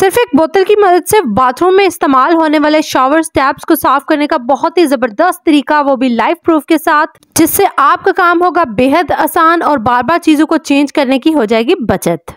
सिर्फ एक बोतल की मदद से बाथरूम में इस्तेमाल होने वाले शॉवर स्टैप्स को साफ करने का बहुत ही ज़बरदस्त तरीका वो भी लाइफ प्रूफ के साथ जिससे आपका काम होगा बेहद आसान और बार बार चीज़ों को चेंज करने की हो जाएगी बचत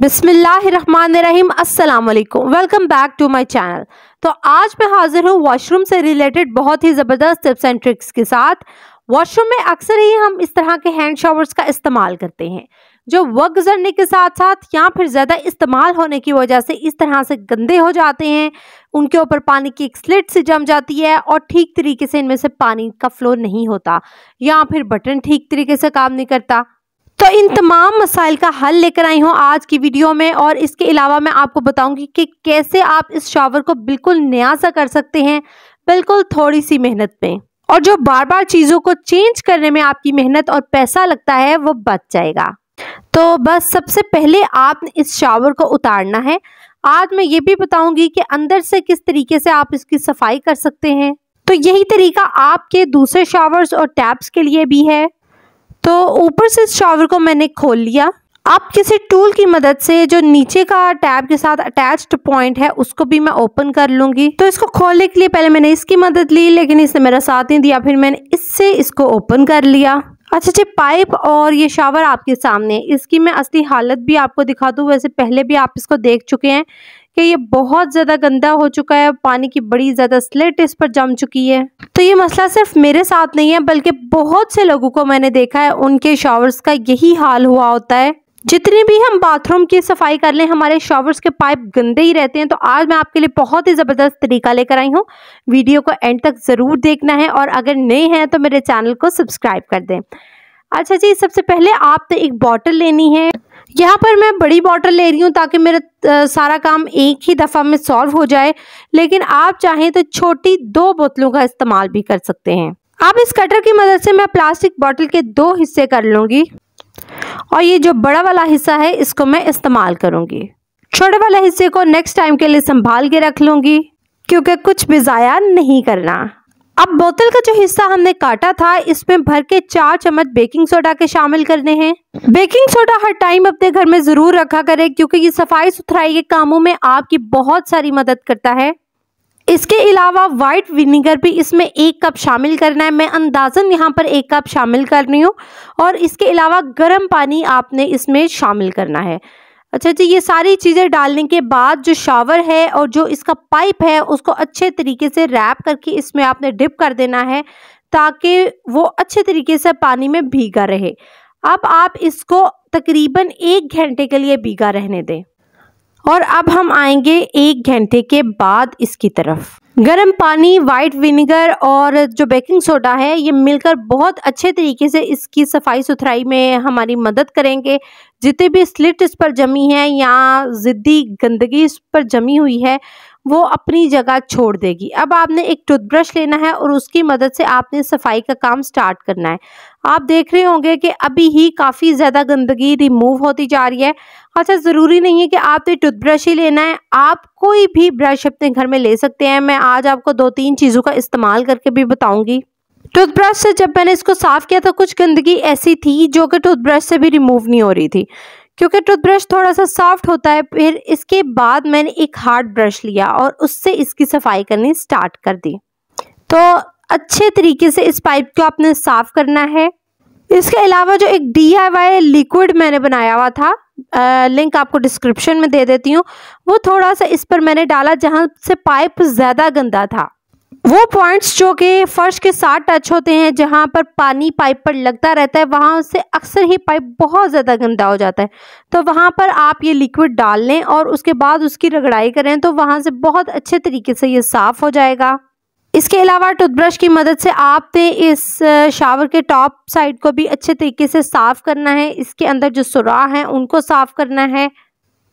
बिसमीम अस्सलाम वालेकुम welcome back to my channel तो आज मैं हाजिर हूँ वॉशरूम से रिलेटेड बहुत ही ज़बरदस्त टिप्स एंड ट्रिक्स के साथ वॉशरूम में अक्सर ही हम इस तरह के हैंड शॉवर्स का इस्तेमाल करते हैं जो वक्त गुजरने के साथ साथ या फिर ज़्यादा इस्तेमाल होने की वजह से इस तरह से गंदे हो जाते हैं उनके ऊपर पानी की एक स्लिट से जम जाती है और ठीक तरीके से इनमें से पानी का फ्लो नहीं होता या फिर बटन ठीक तरीके से काम नहीं करता तो इन तमाम मसाइल का हल लेकर आई हूँ आज की वीडियो में और इसके अलावा मैं आपको बताऊंगी कि कैसे आप इस शावर को बिल्कुल नया सा कर सकते हैं बिल्कुल थोड़ी सी मेहनत में और जो बार बार चीज़ों को चेंज करने में आपकी मेहनत और पैसा लगता है वो बच जाएगा तो बस सबसे पहले आपने इस शावर को उतारना है आज मैं ये भी बताऊंगी कि अंदर से किस तरीके से आप इसकी सफाई कर सकते हैं तो यही तरीका आपके दूसरे शावर्स और टैब्स के लिए भी है तो ऊपर से इस शावर को मैंने खोल लिया आप किसी टूल की मदद से जो नीचे का टैब के साथ अटैच्ड पॉइंट है उसको भी मैं ओपन कर लूंगी तो इसको खोलने के लिए पहले मैंने इसकी मदद ली लेकिन इसने मेरा साथ नहीं दिया फिर मैंने इससे इसको ओपन कर लिया अच्छा जी पाइप और ये शावर आपके सामने इसकी मैं असली हालत भी आपको दिखा दूँ वैसे पहले भी आप इसको देख चुके हैं कि ये बहुत ज़्यादा गंदा हो चुका है पानी की बड़ी ज़्यादा स्लेट इस पर जम चुकी है तो ये मसला सिर्फ मेरे साथ नहीं है बल्कि बहुत से लोगों को मैंने देखा है उनके शावर्स का यही हाल हुआ होता है जितनी भी हम बाथरूम की सफाई कर लें हमारे शॉवर्स के पाइप गंदे ही रहते हैं तो आज मैं आपके लिए बहुत ही ज़बरदस्त तरीका लेकर आई हूँ वीडियो को एंड तक ज़रूर देखना है और अगर नए हैं तो मेरे चैनल को सब्सक्राइब कर दें अच्छा जी सबसे पहले तो एक बॉटल लेनी है यहाँ पर मैं बड़ी बॉटल ले रही हूँ ताकि मेरा सारा काम एक ही दफ़ा में सॉल्व हो जाए लेकिन आप चाहें तो छोटी दो बोतलों का इस्तेमाल भी कर सकते हैं अब इस कटर की मदद से मैं प्लास्टिक बॉटल के दो हिस्से कर लूँगी और ये जो बड़ा वाला हिस्सा है इसको मैं इस्तेमाल करूँगी छोटे वाले हिस्से को नेक्स्ट टाइम के लिए संभाल के रख लूँगी क्योंकि कुछ भी ज़ाया नहीं करना अब बोतल का जो हिस्सा हमने काटा था इसमें भर के चार चम्मच बेकिंग सोडा के शामिल करने हैं बेकिंग सोडा हर टाइम अपने घर में ज़रूर रखा करें क्योंकि ये सफाई सुथराई के कामों में आपकी बहुत सारी मदद करता है इसके अलावा वाइट विनीगर भी इसमें एक कप शामिल करना है मैं अंदाज़न यहाँ पर एक कप शामिल कर रही हूँ और इसके अलावा गर्म पानी आपने इसमें शामिल करना है अच्छा जी ये सारी चीज़ें डालने के बाद जो शावर है और जो इसका पाइप है उसको अच्छे तरीके से रैप करके इसमें आपने डिप कर देना है ताकि वो अच्छे तरीके से पानी में भीगा रहे अब आप इसको तकरीबन एक घंटे के लिए भीगा रहने दें और अब हम आएंगे एक घंटे के बाद इसकी तरफ गर्म पानी वाइट विनेगर और जो बेकिंग सोडा है ये मिलकर बहुत अच्छे तरीके से इसकी सफाई सुथराई में हमारी मदद करेंगे जितने भी स्लिट इस पर जमी है या ज़िद्दी गंदगी इस पर जमी हुई है वो अपनी जगह छोड़ देगी अब आपने एक टूथब्रश लेना है और उसकी मदद से आपने सफाई का काम स्टार्ट करना है आप देख रहे होंगे कि अभी ही काफ़ी ज़्यादा गंदगी रिमूव होती जा रही है अच्छा ज़रूरी नहीं है कि आपने टूथब्रश ही लेना है आप कोई भी ब्रश अपने घर में ले सकते हैं मैं आज आपको दो तीन चीज़ों का इस्तेमाल करके भी बताऊंगी टूथब्रश से जब मैंने इसको साफ़ किया था कुछ गंदगी ऐसी थी जो कि टूथब्रश से भी रिमूव नहीं हो रही थी क्योंकि टूथब्रश थोड़ा सा सॉफ्ट होता है फिर इसके बाद मैंने एक हार्ड ब्रश लिया और उससे इसकी सफाई करनी स्टार्ट कर दी तो अच्छे तरीके से इस पाइप को आपने साफ़ करना है इसके अलावा जो एक डी लिक्विड मैंने बनाया हुआ था लिंक आपको डिस्क्रिप्शन में दे देती हूँ वो थोड़ा सा इस पर मैंने डाला जहाँ से पाइप ज़्यादा गंदा था वो पॉइंट्स जो कि फर्श के साथ टच होते हैं जहाँ पर पानी पाइप पर लगता रहता है वहाँ उससे अक्सर ही पाइप बहुत ज़्यादा गंदा हो जाता है तो वहाँ पर आप ये लिक्विड डाल लें और उसके बाद उसकी रगड़ाई करें तो वहाँ से बहुत अच्छे तरीके से ये साफ़ हो जाएगा इसके अलावा टूथब्रश की मदद से आपने इस शावर के टॉप साइड को भी अच्छे तरीके से साफ़ करना है इसके अंदर जो सुराह हैं उनको साफ़ करना है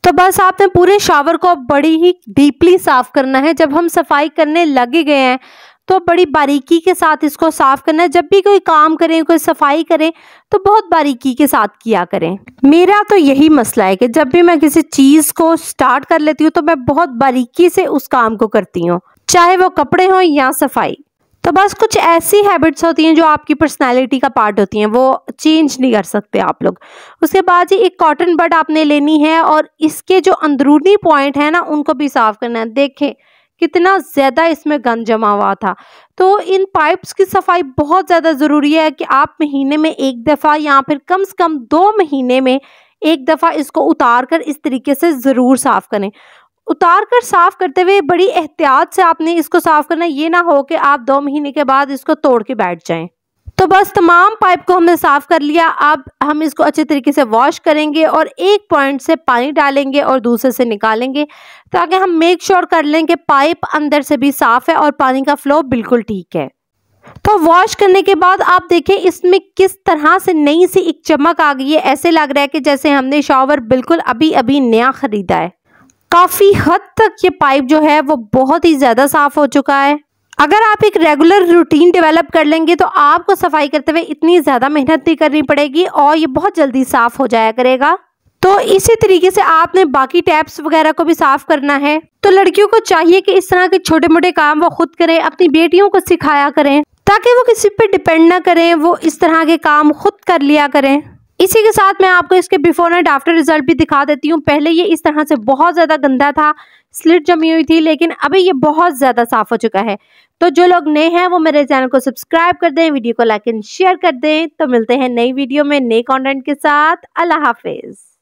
तो बस आपने पूरे शावर को बड़ी ही डीपली साफ़ करना है जब हम सफाई करने लगे गए हैं तो बड़ी बारीकी के साथ इसको साफ़ करना है जब भी कोई काम करें कोई सफाई करें तो बहुत बारीकी के साथ किया करें मेरा तो यही मसला है कि जब भी मैं किसी चीज़ को स्टार्ट कर लेती हूँ तो मैं बहुत बारीकी से उस काम को करती हूँ चाहे वो कपड़े हों या सफाई तो बस कुछ ऐसी हैबिट्स होती हैं जो आपकी पर्सनालिटी का पार्ट होती हैं वो चेंज नहीं कर सकते आप लोग उसके बाद ही एक कॉटन बड आपने लेनी है और इसके जो अंदरूनी पॉइंट है ना उनको भी साफ़ करना है देखें कितना ज़्यादा इसमें गंद जमा हुआ था तो इन पाइप्स की सफाई बहुत ज़्यादा ज़रूरी है कि आप महीने में एक दफ़ा या फिर कम से कम दो महीने में एक दफ़ा इसको उतार कर इस तरीके से ज़रूर साफ़ करें उतार कर साफ करते हुए बड़ी एहतियात से आपने इसको साफ करना ये ना हो कि आप दो महीने के बाद इसको तोड़ के बैठ जाएं तो बस तमाम पाइप को हमने साफ कर लिया अब हम इसको अच्छे तरीके से वॉश करेंगे और एक पॉइंट से पानी डालेंगे और दूसरे से निकालेंगे ताकि हम मेक श्योर कर लें कि पाइप अंदर से भी साफ़ है और पानी का फ्लो बिल्कुल ठीक है तो वॉश करने के बाद आप देखें इसमें किस तरह से नई सी एक चमक आ गई है ऐसे लग रहा है कि जैसे हमने शॉवर बिल्कुल अभी अभी नया ख़रीदा है काफ़ी हद तक ये पाइप जो है वो बहुत ही ज़्यादा साफ़ हो चुका है अगर आप एक रेगुलर रूटीन डेवलप कर लेंगे तो आपको सफाई करते हुए इतनी ज़्यादा मेहनत नहीं करनी पड़ेगी और ये बहुत जल्दी साफ़ हो जाया करेगा तो इसी तरीके से आपने बाकी टैप्स वगैरह को भी साफ करना है तो लड़कियों को चाहिए कि इस तरह के छोटे मोटे काम वो खुद करें अपनी बेटियों को सिखाया करें ताकि वो किसी पे डिपेंड ना करें वो इस तरह के काम खुद कर लिया करें इसी के साथ मैं आपको इसके बिफोर एंड आफ्टर रिजल्ट भी दिखा देती हूँ पहले ये इस तरह से बहुत ज़्यादा गंदा था स्लिट जमी हुई थी लेकिन अभी ये बहुत ज़्यादा साफ हो चुका है तो जो लोग नए हैं वो मेरे चैनल को सब्सक्राइब कर दें वीडियो को लाइक एंड शेयर कर दें तो मिलते हैं नई वीडियो में नए कॉन्टेंट के साथ अल्लाह हाफिज़